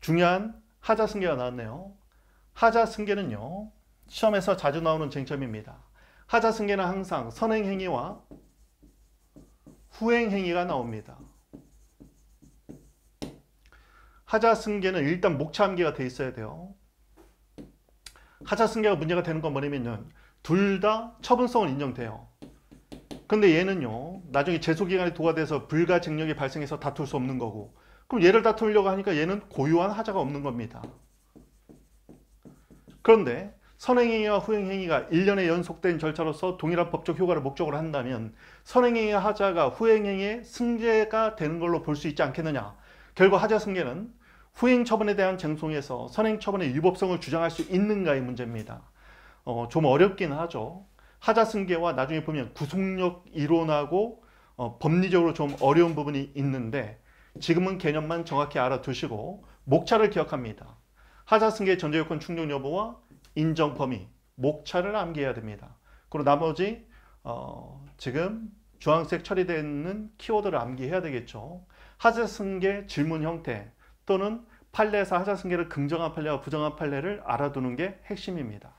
중요한 하자 승계가 나왔네요. 하자 승계는요. 시험에서 자주 나오는 쟁점입니다. 하자 승계는 항상 선행행위와 후행행위가 나옵니다. 하자 승계는 일단 목차함계가 돼 있어야 돼요. 하자 승계가 문제가 되는 건 뭐냐면요. 둘다 처분성은 인정돼요. 근데 얘는요. 나중에 재소기간이 도과돼서 불가 증력이 발생해서 다툴 수 없는 거고 그럼 얘를 다투려고 하니까 얘는 고유한 하자가 없는 겁니다. 그런데 선행행위와 후행행위가 일련의 연속된 절차로서 동일한 법적 효과를 목적으로 한다면 선행행위의 하자가 후행행위의 승계가 되는 걸로 볼 수 있지 않겠느냐. 결국 하자 승계는 후행 처분에 대한 쟁송에서 선행 처분의 위법성을 주장할 수 있는가의 문제입니다. 어, 좀 어렵긴 하죠. 하자 승계와 나중에 보면 구속력 이론하고 어, 법리적으로 좀 어려운 부분이 있는데 지금은 개념만 정확히 알아두시고 목차를 기억합니다. 하자 승계 전제요건 충족 여부와 인정 범위, 목차를 암기해야 됩니다. 그리고 나머지 어, 지금 주황색 처리되는 키워드를 암기해야 되겠죠. 하자 승계 질문 형태 또는 판례에서 하자 승계를 긍정한 판례와 부정한 판례를 알아두는 게 핵심입니다.